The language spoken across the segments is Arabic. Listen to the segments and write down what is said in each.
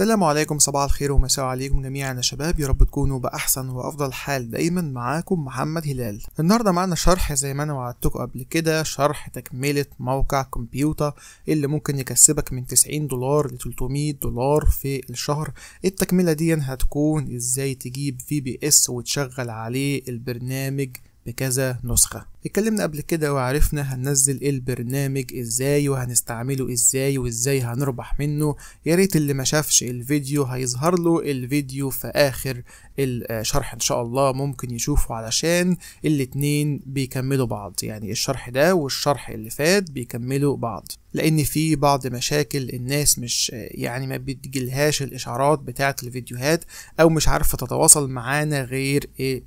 السلام عليكم صباح الخير ومساء عليكم جميعا يا شباب يا رب تكونوا بأحسن وأفضل حال دايما معاكم محمد هلال النهاردة معنا شرح زي ما أنا وعدتكم قبل كده شرح تكملة موقع كمبيوتر اللي ممكن يكسبك من 90 دولار ل 300 دولار في الشهر التكملة دي هتكون ازاي تجيب في بي اس وتشغل عليه البرنامج بكذا نسخة اتكلمنا قبل كده وعرفنا هننزل ايه البرنامج ازاي وهنستعمله ازاي وازاي هنربح منه يا ريت اللي ما شافش الفيديو هيظهر له الفيديو في اخر الشرح ان شاء الله ممكن يشوفه علشان الاتنين بيكملوا بعض يعني الشرح ده والشرح اللي فات بيكملوا بعض لان في بعض مشاكل الناس مش يعني ما بتجيلهاش الاشعارات بتاعه الفيديوهات او مش عارفه تتواصل معانا غير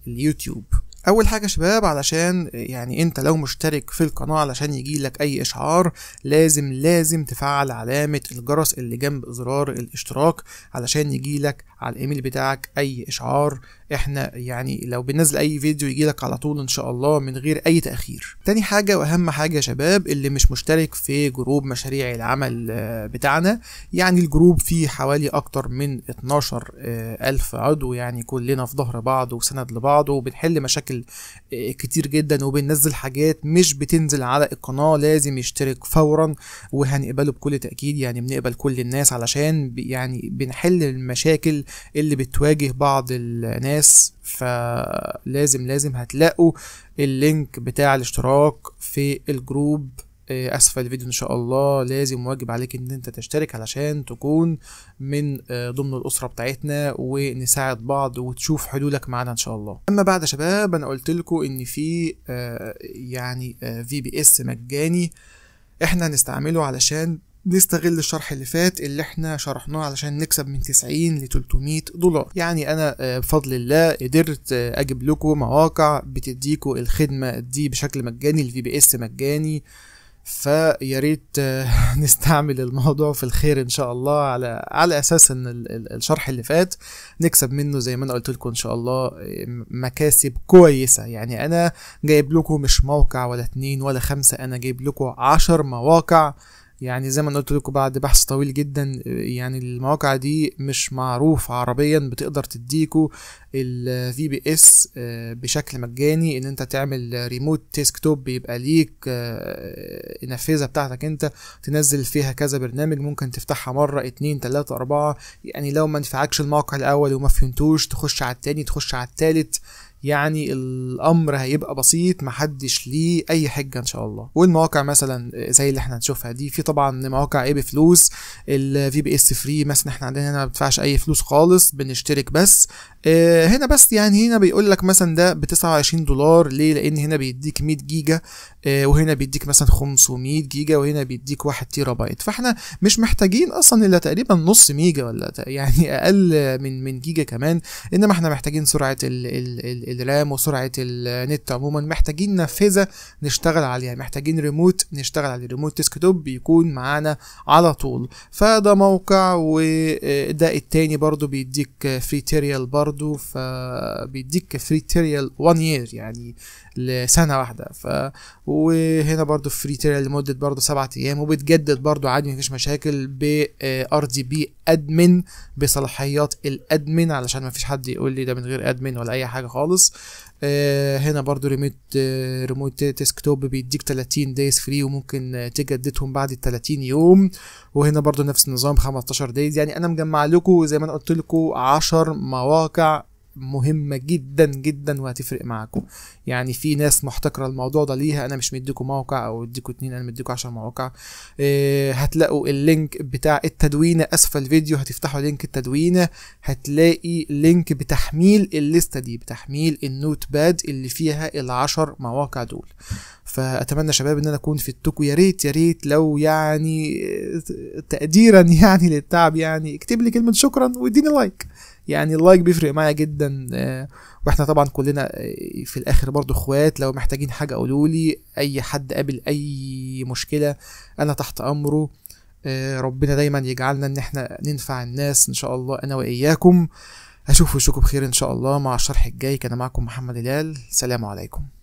اليوتيوب اول حاجه شباب علشان يعني انت لو مشترك في القناه علشان يجيلك اي اشعار لازم لازم تفعل علامه الجرس اللي جنب زرار الاشتراك علشان يجيلك على الايميل بتاعك اي اشعار احنا يعني لو بننزل اي فيديو يجي لك على طول ان شاء الله من غير اي تاخير تاني حاجه واهم حاجه يا شباب اللي مش مشترك في جروب مشاريع العمل آه، بتاعنا يعني الجروب فيه حوالي اكتر من 12 آه، الف عضو يعني كلنا في ظهر بعض وسند لبعض وبنحل مشاكل آه، كتير جدا وبننزل حاجات مش بتنزل على القناه لازم يشترك فورا وهنقبله بكل تاكيد يعني بنقبل كل الناس علشان يعني بنحل المشاكل اللي بتواجه بعض الناس فلازم لازم هتلاقوا اللينك بتاع الاشتراك في الجروب آه، اسفل الفيديو ان شاء الله لازم واجب عليك ان انت تشترك علشان تكون من آه، ضمن الاسره بتاعتنا ونساعد بعض وتشوف حلولك معانا ان شاء الله اما بعد يا شباب انا قلت لكم ان في آه، يعني في بي اس مجاني احنا هنستعمله علشان نستغل الشرح اللي فات اللي احنا شرحناه علشان نكسب من 90 ل 300 دولار يعني انا آه، بفضل الله قدرت آه، اجيب لكم مواقع بتديكوا الخدمه دي بشكل مجاني الفي بي اس مجاني فيا ريت آه، نستعمل الموضوع في الخير ان شاء الله على على اساس ان الشرح اللي فات نكسب منه زي ما انا قلت لكم ان شاء الله مكاسب كويسه يعني انا جايب لكم مش موقع ولا اتنين ولا خمسه انا جايب لكم عشر مواقع يعني زي ما انا قلت لكم بعد بحث طويل جدا آه، يعني المواقع دي مش معروف عربيا بتقدر تديكوا الفي بي اس آه، بشكل مجاني ان انت تعمل ريموت توب بيبقى ليك آه، النافذه بتاعتك انت تنزل فيها كذا برنامج ممكن تفتحها مره اتنين تلاته اربعه يعني لو ما نفعكش الموقع الاول وما فهمتوش تخش على التاني تخش على التالت يعني الامر هيبقى بسيط محدش ليه اي حجه ان شاء الله والمواقع مثلا آه، زي اللي احنا هنشوفها دي في طبعا مواقع ايه بفلوس الفي بي اس فري مثلا احنا عندنا هنا ما بندفعش اي فلوس خالص بنشترك بس اه هنا بس يعني هنا بيقول لك مثلا ده ب 29 دولار ليه لان هنا بيديك 100 آه، جيجا وهنا بيديك مثلا 500 جيجا وهنا بيديك 1 تيرا بايت فاحنا مش محتاجين اصلا الا تقريبا نص ميجا ولا يعني اقل من من جيجا كمان انما احنا محتاجين سرعه الـ الـ الـ الرام وسرعه النت عموما محتاجين نافذه نشتغل عليها محتاجين ريموت نشتغل على الريموت ديسكتوب بيكون معانا على طول فده موقع وده آه، التاني برضو بيديك فري آه، برضو ف فبيديك فري تيريال 1 يير يعني لسنه واحده ف وهنا برضو فري تيريال لمده برضو سبعة ايام وبتجدد برضو عادي مفيش مشاكل ب ار دي بي ادمن بصلاحيات الادمن علشان مفيش حد يقول لي ده من غير ادمن ولا اي حاجه خالص آه، هنا برضو ريموت ريموت ديسكتوب بيديك 30 دايز فري وممكن تجددهم بعد ال 30 يوم وهنا برضو نفس النظام 15 دايز يعني انا مجمع لكم زي ما انا قلت لكم 10 مواقع مهمه جدا جدا وهتفرق معاكم يعني في ناس محتكره الموضوع ده ليها انا مش مديكم موقع او اديكم اتنين انا مديكم عشر مواقع إيه هتلاقوا اللينك بتاع التدوينه اسفل الفيديو هتفتحوا لينك التدوينه هتلاقي لينك بتحميل الليسته دي بتحميل النوت باد اللي فيها العشر مواقع دول فاتمنى شباب ان انا اكون التوكو يا ريت يا ريت لو يعني آه، تقديرا يعني للتعب يعني اكتب لي كلمه شكرا واديني لايك يعني اللايك بيفرق معايا جدا آه، واحنا طبعا كلنا آه، في الاخر برضو اخوات لو محتاجين حاجه قولولي اي حد قابل اي مشكله انا تحت امره آه، ربنا دايما يجعلنا ان احنا ننفع الناس ان شاء الله انا واياكم اشوف وشكم بخير ان شاء الله مع الشرح الجاي كان معكم محمد هلال سلام عليكم